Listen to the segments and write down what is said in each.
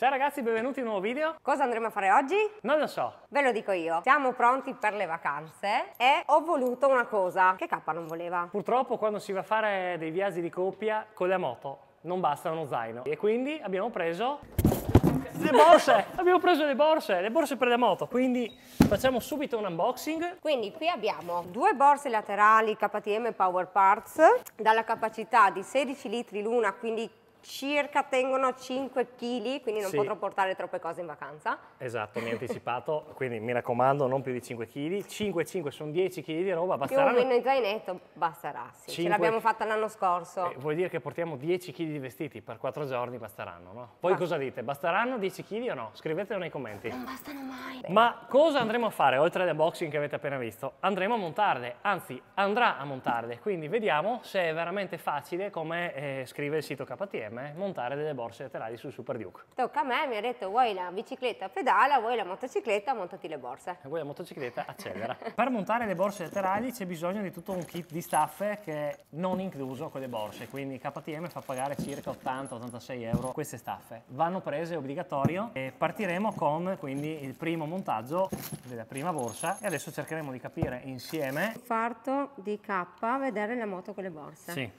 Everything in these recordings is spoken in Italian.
Ciao ragazzi, benvenuti in un nuovo video. Cosa andremo a fare oggi? Non lo so. Ve lo dico io. Siamo pronti per le vacanze e ho voluto una cosa che K non voleva. Purtroppo quando si va a fare dei viaggi di coppia con la moto non basta uno zaino. E quindi abbiamo preso le borse! abbiamo preso le borse, le borse per la moto, quindi facciamo subito un unboxing. Quindi qui abbiamo due borse laterali KTM Power Parts dalla capacità di 16 litri l'una, quindi circa tengono 5 kg, quindi non sì. potrò portare troppe cose in vacanza. Esatto, mi hai anticipato, quindi mi raccomando non più di 5 kg, 5 5 sono 10 kg di roba, basterà. Più o meno in zainetto basterà, sì, 5... ce l'abbiamo fatta l'anno scorso. Eh, vuol dire che portiamo 10 kg di vestiti per 4 giorni, basteranno, no? Poi Basta. cosa dite, basteranno 10 kg o no? Scrivetelo nei commenti. Non bastano mai. Ma cosa andremo a fare oltre all'unboxing che avete appena visto? Andremo a montarle, anzi andrà a montarle, quindi vediamo se è veramente facile come eh, scrive il sito KTM insieme montare delle borse laterali sul Super Duke. Tocca a me, mi ha detto vuoi la bicicletta pedala, vuoi la motocicletta, montati le borse. E vuoi la motocicletta, accelera. per montare le borse laterali c'è bisogno di tutto un kit di staffe che è non incluso con le borse, quindi KTM fa pagare circa 80-86 euro queste staffe. Vanno prese obbligatorio e partiremo con quindi il primo montaggio della prima borsa e adesso cercheremo di capire insieme. Farto di K, vedere la moto con le borse. Sì.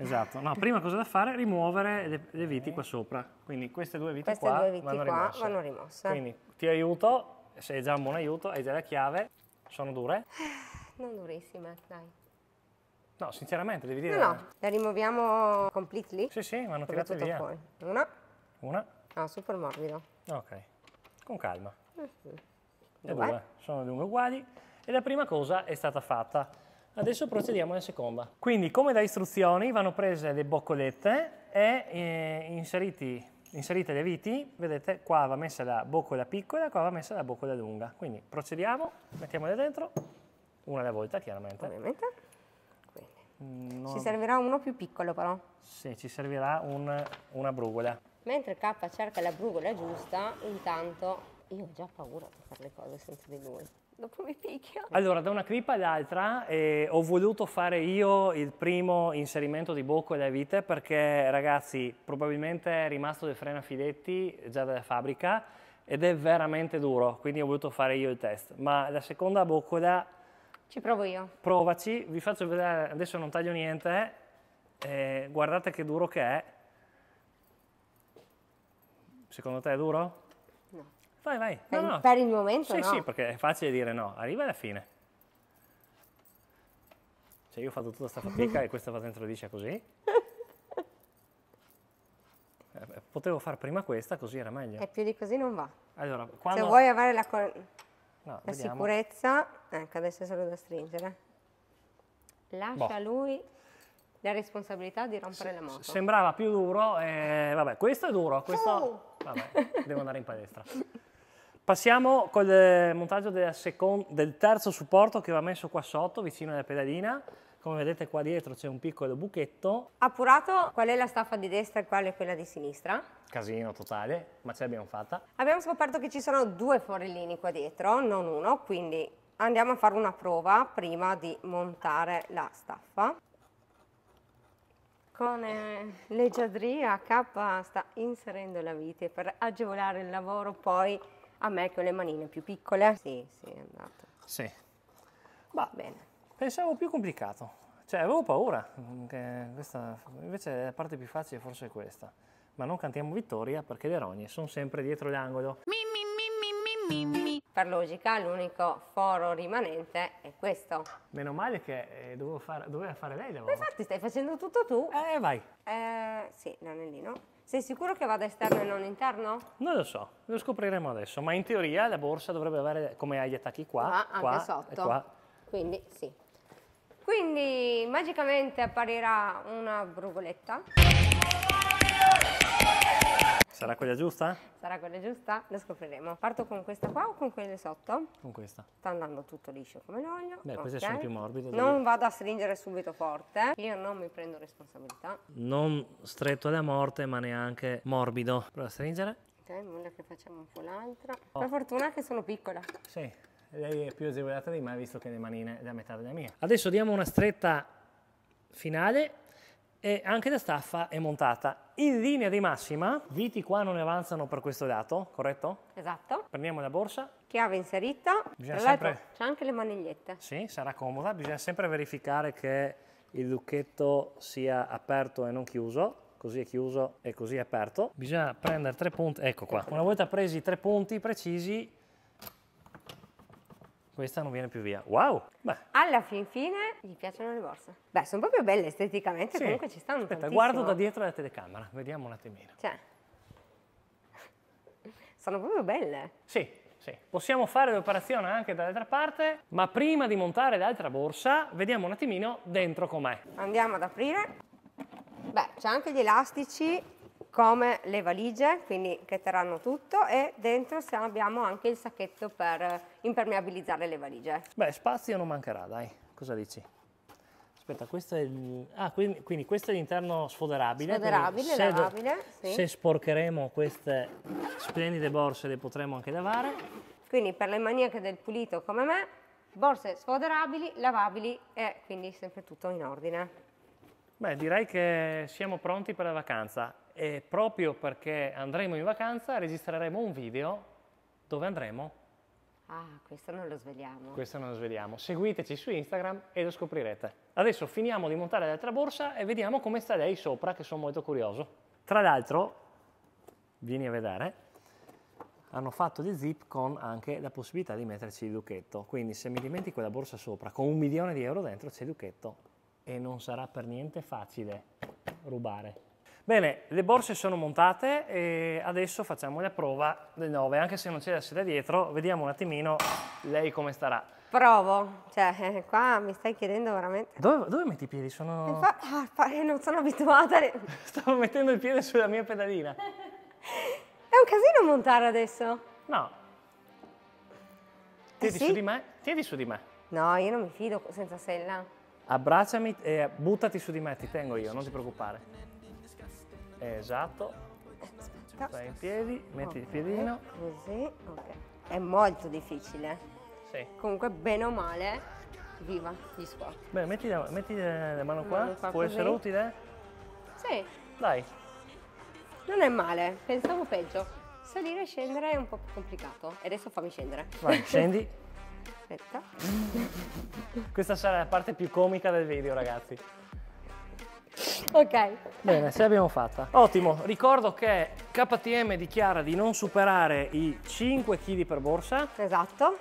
Esatto, no, prima cosa da fare è rimuovere le, viti qua sopra, quindi queste due viti queste qua, due viti vanno, qua rimosse. vanno rimosse. Quindi ti aiuto, sei già un buon aiuto, hai già la chiave, sono dure? Non durissime, dai. No, sinceramente, devi dire... No, no, la rimuoviamo completely? Sì, sì, vanno tirate via. Fuori. Una. Una. Ah, super morbido. Ok, con calma. Mm -hmm. due. due, sono due uguali. E la prima cosa è stata fatta. Adesso procediamo alla seconda. Quindi come da istruzioni vanno prese le boccolette e eh, inseriti, inserite le viti, vedete qua va messa la boccola piccola, qua va messa la boccola lunga. Quindi procediamo, mettiamole dentro, una alla volta chiaramente. Ovviamente. No. Ci servirà uno più piccolo però. Sì, ci servirà un, una brugola. Mentre K cerca la brugola giusta, intanto io ho già paura di fare le cose senza di lui dopo mi picchio. Allora, da una clip all'altra eh, ho voluto fare io il primo inserimento di Bocco e la vite perché, ragazzi, probabilmente è rimasto del freno a filetti già dalla fabbrica ed è veramente duro, quindi ho voluto fare io il test. Ma la seconda boccola... Ci provo io. Provaci, vi faccio vedere, adesso non taglio niente, eh, guardate che duro che è. Secondo te è duro? Vai, vai. Per, no, no. per il momento sì, no. Sì, perché è facile dire no. Arriva alla fine. Cioè io ho fatto tutta questa fatica e questa va dentro dice così. Eh, potevo fare prima questa, così era meglio. E più di così non va. Allora, quando... Se vuoi avere la, no, la sicurezza... Ecco, adesso è solo da stringere. Lascia boh. lui la responsabilità di rompere S la moto. Sembrava più duro, eh, vabbè, questo è duro, questo... Vabbè, devo andare in palestra. Passiamo col eh, montaggio second, del terzo supporto che va messo qua sotto, vicino alla pedalina. Come vedete qua dietro c'è un piccolo buchetto. Appurato qual è la staffa di destra e qual è quella di sinistra? Casino totale, ma ce l'abbiamo fatta. Abbiamo scoperto che ci sono due forellini qua dietro, non uno, quindi andiamo a fare una prova prima di montare la staffa. Con eh, leggiadria K sta inserendo la vite per agevolare il lavoro poi a me che ho le manine più piccole. Sì, sì, è andato. Sì. Va Bene. pensavo più complicato. Cioè, avevo paura. Che Questa, invece la parte più facile forse è questa. Ma non cantiamo vittoria perché le rogne sono sempre dietro l'angolo. Mi mimmi. Per logica l'unico foro rimanente è questo. Meno male che eh, dovevo far, doveva fare lei la infatti stai facendo tutto tu. Eh, vai. Eh, sì, l'anellino. Sei sicuro che vada esterno e non interno? Non lo so, lo scopriremo adesso, ma in teoria la borsa dovrebbe avere come agli attacchi qua, ah, qua, sotto. e qua. Quindi sì. Quindi magicamente apparirà una bruvoletta. Sarà quella giusta? Sarà quella giusta? Lo scopriremo. Parto con questa qua o con quelle sotto? Con questa. Sta andando tutto liscio come l'olio. Beh, okay. queste sono più morbide. Non dire. vado a stringere subito forte. Io non mi prendo responsabilità. Non stretto da morte, ma neanche morbido. Prova a stringere. Ok, nulla che facciamo un po' l'altra. Oh. Per fortuna che sono piccola. Sì, lei è più agevolata di me, visto che le manine è la metà della mia. Adesso diamo una stretta finale e anche la staffa è montata. In linea di massima, viti qua non ne avanzano per questo dato, corretto? Esatto. Prendiamo la borsa. Chiave inserita. Bisogna sempre... C'è anche le manigliette. Sì, sarà comoda. Bisogna sempre verificare che il lucchetto sia aperto e non chiuso. Così è chiuso e così è aperto. Bisogna prendere tre punti, ecco qua. Una volta presi i tre punti precisi, questa non viene più via. Wow! Beh. Alla fin fine gli piacciono le borse. Beh, sono proprio belle esteticamente, sì. comunque ci stanno Aspetta, tantissimo. guardo da dietro la telecamera, vediamo un attimino. Cioè, sono proprio belle. Sì, sì. Possiamo fare l'operazione anche dall'altra parte, ma prima di montare l'altra borsa, vediamo un attimino dentro com'è. Andiamo ad aprire. Beh, c'è anche gli elastici come le valigie, quindi che terranno tutto e dentro abbiamo anche il sacchetto per eh, impermeabilizzare le valigie. Beh, spazio non mancherà, dai. Cosa dici? Aspetta, questo è il... Ah, quindi, quindi questo è l'interno sfoderabile. Sfoderabile, se, lavabile, sì. Se sporcheremo queste splendide borse le potremo anche lavare. Quindi per le maniache del pulito come me, borse sfoderabili, lavabili e quindi sempre tutto in ordine. Beh, direi che siamo pronti per la vacanza e proprio perché andremo in vacanza registreremo un video dove andremo. Ah, questo non lo svegliamo. Questo non lo svegliamo. Seguiteci su Instagram e lo scoprirete. Adesso finiamo di montare l'altra borsa e vediamo come sta lei sopra, che sono molto curioso. Tra l'altro, vieni a vedere, hanno fatto gli zip con anche la possibilità di metterci il lucchetto. Quindi se mi dimentico la borsa sopra con un milione di euro dentro c'è il lucchetto e non sarà per niente facile rubare. Bene, le borse sono montate e adesso facciamo la prova del 9, anche se non c'è la sede dietro, vediamo un attimino lei come starà. Provo, cioè qua mi stai chiedendo veramente... Dove, dove metti i piedi? Sono... Ah, eh, non sono abituata... Ne... Stavo mettendo il piede sulla mia pedalina. È un casino montare adesso. No. Tieni eh sì? su di me, tieni su di me. No, io non mi fido senza sella. Abbracciami e eh, buttati su di me, ti tengo io, non ti preoccupare. Esatto. Stai in piedi, metti okay. il piedino. Così, ok. È molto difficile. Sì. Comunque, bene o male, viva gli squat. Bene, metti, la, metti eh, le mano qua, mano qua può così. essere utile? Sì. Dai. Non è male, pensavo peggio. Salire e scendere è un po' più complicato. E adesso fammi scendere. Vai, scendi. Aspetta. Questa sarà la parte più comica del video, ragazzi. Ok. Bene, ce l'abbiamo fatta. Ottimo, ricordo che KTM dichiara di non superare i 5 kg per borsa. Esatto.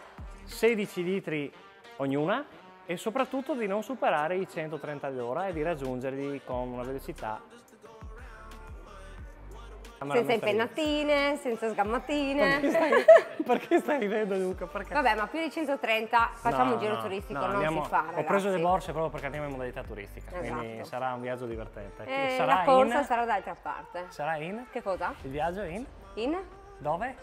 16 litri ognuna e soprattutto di non superare i 130 all'ora e di raggiungerli con una velocità senza impennatine, senza sgammatine. Perché stai, perché stai ridendo Luca? Perché? Vabbè, ma più di 130 facciamo no, un giro no, turistico, no, non andiamo, si fa. Ragazzi. Ho preso le borse proprio perché andiamo in modalità turistica, esatto. quindi sarà un viaggio divertente. Eh, sarà la corsa in... sarà d'altra parte. Sarà in? Che cosa? Il viaggio in? In? Dove?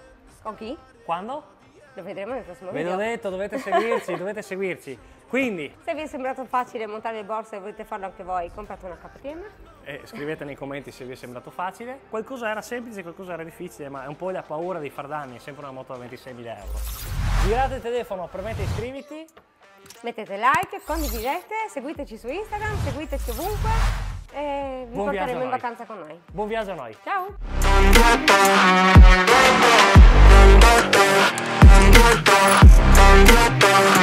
Con chi? Quando? Lo vedremo nel prossimo Ve video. Ve l'ho detto, dovete seguirci, dovete seguirci. Quindi, se vi è sembrato facile montare le borse e volete farlo anche voi, comprate una KTM. E scrivete nei commenti se vi è sembrato facile. Qualcosa era semplice, qualcosa era difficile, ma è un po' la paura di far danni, è sempre una moto da 26.000 euro. Girate il telefono, premete iscriviti. Mettete like, condividete, seguiteci su Instagram, seguiteci ovunque e vi Buon porteremo in vacanza con noi. Buon viaggio a noi. Ciao!